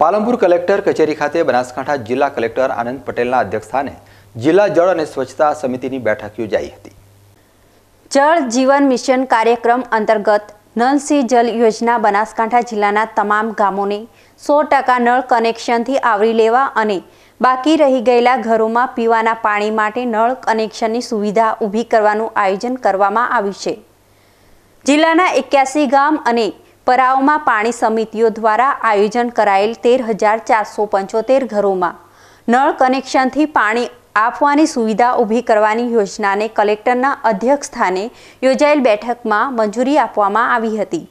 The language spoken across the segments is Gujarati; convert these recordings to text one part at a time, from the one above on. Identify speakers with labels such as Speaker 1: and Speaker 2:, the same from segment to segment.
Speaker 1: પાલનપુર કલેક્ટર કચેરી ખાતે બનાસકાંઠા જિલ્લા કલેક્ટર આનંદ પટેલના અધ્યક્ષસ્થાને જિલ્લા જળ અને સ્વચ્છતા સમિતિની બેઠક યોજાઈ હતી
Speaker 2: જળ જીવન મિશન કાર્યક્રમ અંતર્ગત નલ સી જલ યોજના બનાસકાંઠા જિલ્લાના તમામ ગામોને સો ટકા નળ કનેક્શનથી આવરી લેવા અને બાકી રહી ગયેલા ઘરોમાં પીવાના પાણી માટે નળ કનેક્શનની સુવિધા ઊભી કરવાનું આયોજન કરવામાં આવ્યું છે જિલ્લાના એક્યાસી ગામ અને પરાવમાં પાણી સમિતિઓ દ્વારા આયોજન કરાયેલ તેર હજાર ચારસો પંચોતેર ઘરોમાં નળ કનેક્શનથી પાણી આપવાની સુવિધા ઊભી કરવાની યોજનાને કલેક્ટરના અધ્યક્ષસ્થાને યોજાયેલ બેઠકમાં મંજૂરી આપવામાં આવી હતી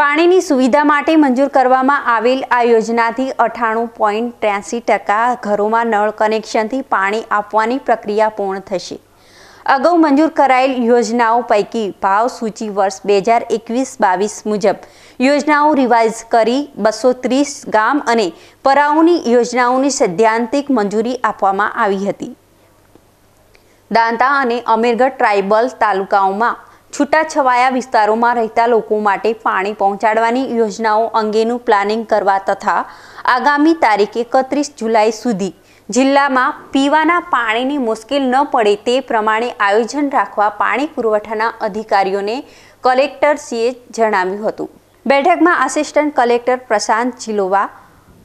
Speaker 2: પાણીની સુવિધા માટે મંજૂર કરવામાં આવેલ આ યોજનાથી અઠાણું પોઈન્ટ ત્ર્યાસી ટકા ઘરોમાં નળ કનેક્શનથી પાણી આપવાની પ્રક્રિયા પૂર્ણ થશે અગાઉ મંજૂર કરાયેલ યોજનાઓ પૈકી ભાવ સૂચિ વર્ષ બે હજાર એકવીસ બાવીસ મુજબ યોજનાઓ રિવાઇઝ કરી બસો ત્રીસ ગામ અને પરાઓની યોજનાઓની સૈદ્ધાંતિક મંજૂરી આપવામાં આવી હતી દાંતા અને અમીરગઢ ટ્રાઇબલ તાલુકાઓમાં છૂટાછવાયા વિસ્તારોમાં રહેતા લોકો માટે પાણી પહોંચાડવાની યોજનાઓ અંગેનું પ્લાનિંગ કરવા તથા આગામી તારીખ એકત્રીસ જુલાઈ સુધી જિલ્લામાં પીવાના પાણીની મુશ્કેલ ન પડે તે પ્રમાણે આયોજન રાખવા પાણી પુરવઠાના અધિકારીઓને કલેક્ટરશ્રીએ જણાવ્યું હતું બેઠકમાં આસિસ્ટન્ટ કલેક્ટર પ્રશાંત જિલોવા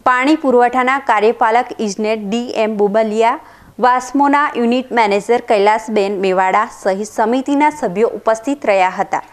Speaker 2: પાણી પુરવઠાના કાર્યપાલક ઇજનેર ડી એમ બુબલિયા વાસ્મોના યુનિટ મેનેજર કૈલાસબેન મેવાડા સહિત સમિતિના સભ્યો ઉપસ્થિત રહ્યા હતા